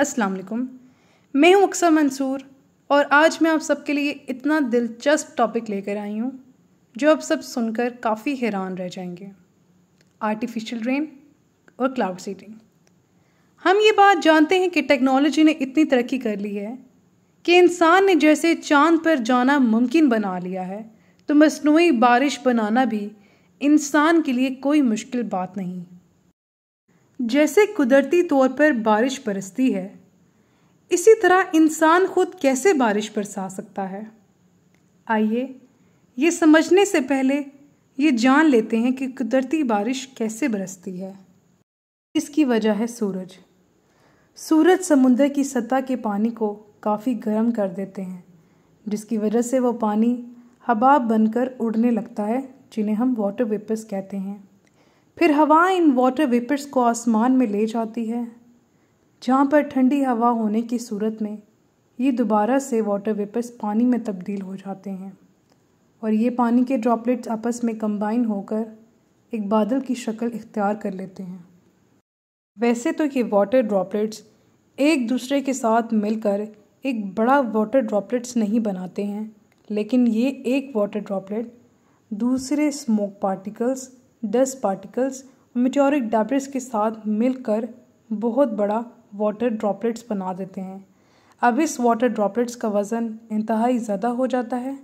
अस्सलाम वालेकुम मैं हूं अक्सर मंसूर और आज मैं आप सबके लिए इतना दिलचस्प टॉपिक लेकर आई हूं जो आप सब सुनकर काफ़ी हैरान रह जाएंगे आर्टिफिशियल रेन और क्लाउड सीडिंग हम ये बात जानते हैं कि टेक्नोलॉजी ने इतनी तरक्की कर ली है कि इंसान ने जैसे चांद पर जाना मुमकिन बना लिया है तो मसनू बारिश बनाना भी इंसान के लिए कोई मुश्किल बात नहीं जैसे कुदरती तौर पर बारिश बरसती है इसी तरह इंसान खुद कैसे बारिश बरसा सकता है आइए ये समझने से पहले ये जान लेते हैं कि कुदरती बारिश कैसे बरसती है इसकी वजह है सूरज सूरज समुद्र की सतह के पानी को काफ़ी गर्म कर देते हैं जिसकी वजह से वो पानी हबाब बनकर उड़ने लगता है जिन्हें हम वाटर वेपर्स कहते हैं फिर हवा इन वाटर वेपर्स को आसमान में ले जाती है जहाँ पर ठंडी हवा होने की सूरत में ये दोबारा से वाटर वेपर्स पानी में तब्दील हो जाते हैं और ये पानी के ड्रॉपलेट्स आपस में कंबाइन होकर एक बादल की शक्ल इख्तियार कर लेते हैं वैसे तो ये वाटर ड्रॉपलेट्स एक दूसरे के साथ मिलकर एक बड़ा वाटर ड्रॉपलेट्स नहीं बनाते हैं लेकिन ये एक वाटर ड्रॉपलेट दूसरे smoke particles dust particles meteoric debris के साथ मिलकर बहुत बड़ा वाटर ड्रॉपलेट्स बना देते हैं अब इस वाटर ड्रॉपलेट्स का वज़न इंतहाई ज़्यादा हो जाता है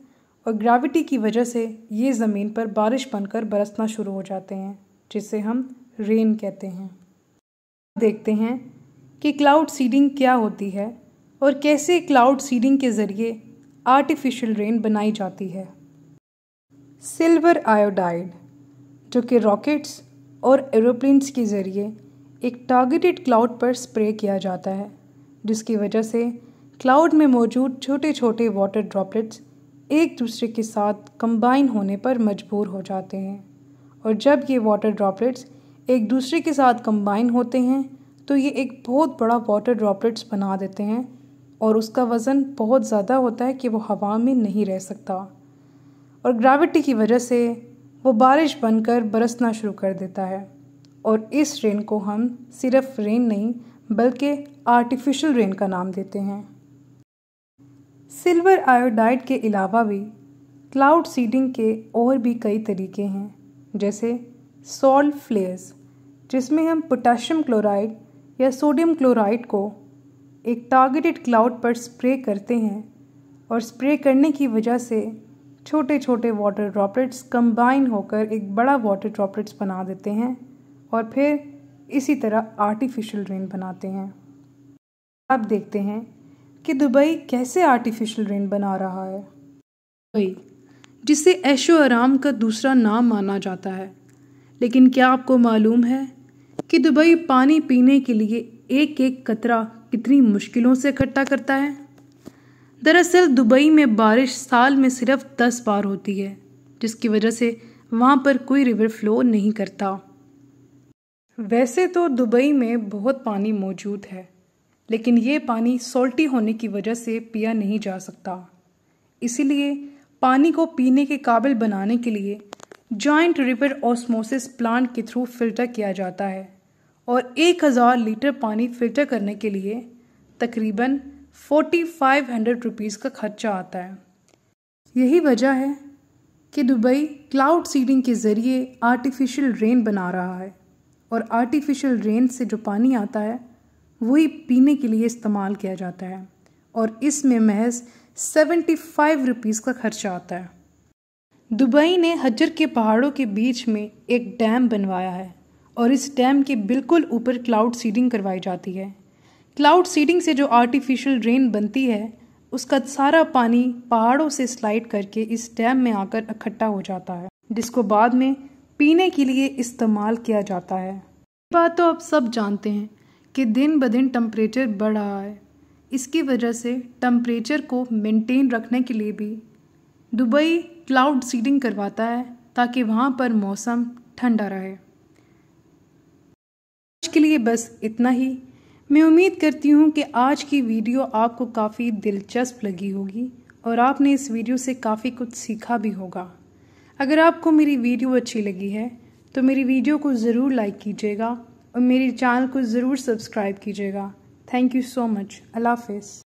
और ग्रेविटी की वजह से ये ज़मीन पर बारिश बनकर बरसना शुरू हो जाते हैं जिसे हम रेन कहते हैं देखते हैं कि क्लाउड सीडिंग क्या होती है और कैसे क्लाउड सीडिंग के ज़रिए आर्टिफिशियल रेन बनाई जाती है सिल्वर आयोडाइड जो कि रॉकेट्स और एरोप्लेन्स के ज़रिए एक टारगेटेड क्लाउड पर स्प्रे किया जाता है जिसकी वजह से क्लाउड में मौजूद छोटे छोटे वाटर ड्रॉपलेट्स एक दूसरे के साथ कंबाइन होने पर मजबूर हो जाते हैं और जब ये वाटर ड्रॉपलेट्स एक दूसरे के साथ कंबाइन होते हैं तो ये एक बहुत बड़ा वाटर ड्रॉपलेट्स बना देते हैं और उसका वज़न बहुत ज़्यादा होता है कि वो हवा में नहीं रह सकता और ग्राविटी की वजह से वो बारिश बनकर बरसना शुरू कर देता है और इस रेन को हम सिर्फ रेन नहीं बल्कि आर्टिफिशियल रेन का नाम देते हैं सिल्वर आयोडाइड के अलावा भी क्लाउड सीडिंग के और भी कई तरीके हैं जैसे सॉल्ट फ्लेयर्स जिसमें हम पोटाशियम क्लोराइड या सोडियम क्लोराइड को एक टारगेटेड क्लाउड पर स्प्रे करते हैं और स्प्रे करने की वजह से छोटे छोटे वाटर ड्रॉपलेट्स कंबाइन होकर एक बड़ा वाटर ड्रॉपलेट्स बना देते हैं और फिर इसी तरह आर्टिफिशियल रेन बनाते हैं आप देखते हैं कि दुबई कैसे आर्टिफिशियल रेन बना रहा है दुबई जिसे ऐशो आराम का दूसरा नाम माना जाता है लेकिन क्या आपको मालूम है कि दुबई पानी पीने के लिए एक एक कतरा कितनी मुश्किलों से इकट्ठा करता है दरअसल दुबई में बारिश साल में सिर्फ दस बार होती है जिसकी वजह से वहाँ पर कोई रिवर फ्लो नहीं करता वैसे तो दुबई में बहुत पानी मौजूद है लेकिन ये पानी सॉल्टी होने की वजह से पिया नहीं जा सकता इसीलिए पानी को पीने के काबिल बनाने के लिए जॉइंट रिवर ऑस्मोसिस प्लांट के थ्रू फिल्टर किया जाता है और 1000 लीटर पानी फिल्टर करने के लिए तकरीबन फोर्टी फाइव हंड्रेड रुपीज़ का खर्चा आता है यही वजह है कि दुबई क्लाउड सीडिंग के ज़रिए आर्टिफिशियल रेन बना रहा है और आर्टिफिशियल रेन से जो पानी आता है वही पीने के लिए इस्तेमाल किया जाता है और इसमें महज सेवेंटी फाइव रुपीज़ का खर्चा आता है दुबई ने हजर के पहाड़ों के बीच में एक डैम बनवाया है और इस डैम के बिल्कुल ऊपर क्लाउड सीडिंग करवाई जाती है क्लाउड सीडिंग से जो आर्टिफिशियल रेन बनती है उसका सारा पानी पहाड़ों से स्लाइड करके इस डैम में आकर इकट्ठा हो जाता है जिसको बाद में पीने के लिए इस्तेमाल किया जाता है बात तो आप सब जानते हैं कि दिन ब दिन टम्परेचर बढ़ रहा है इसकी वजह से टम्परेचर को मेंटेन रखने के लिए भी दुबई क्लाउड सीडिंग करवाता है ताकि वहाँ पर मौसम ठंडा रहे आज के लिए बस इतना ही मैं उम्मीद करती हूँ कि आज की वीडियो आपको काफ़ी दिलचस्प लगी होगी और आपने इस वीडियो से काफ़ी कुछ सीखा भी होगा अगर आपको मेरी वीडियो अच्छी लगी है तो मेरी वीडियो को ज़रूर लाइक कीजिएगा और मेरे चैनल को ज़रूर सब्सक्राइब कीजिएगा थैंक यू सो मच अल्लाह हाफ